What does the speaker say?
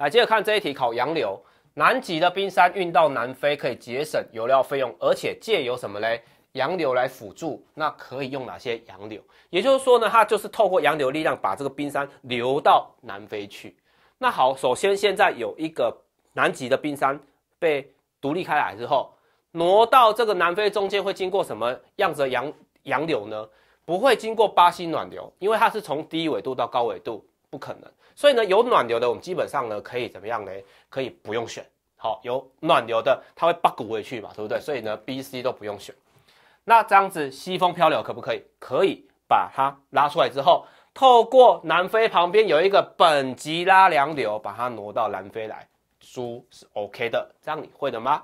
来接着看这一题，考洋流。南极的冰山运到南非可以节省油料费用，而且借由什么嘞？洋流来辅助。那可以用哪些洋流？也就是说呢，它就是透过洋流力量把这个冰山流到南非去。那好，首先现在有一个南极的冰山被独立开来之后，挪到这个南非中间会经过什么样的洋洋流呢？不会经过巴西暖流，因为它是从低纬度到高纬度。不可能，所以呢，有暖流的，我们基本上呢可以怎么样呢？可以不用选。好，有暖流的，它会把 g 回去嘛，对不对？所以呢，B、C 都不用选。那这样子，西风漂流可不可以？可以把它拉出来之后，透过南非旁边有一个本吉拉凉流，把它挪到南非来输是 OK 的。这样你会的吗？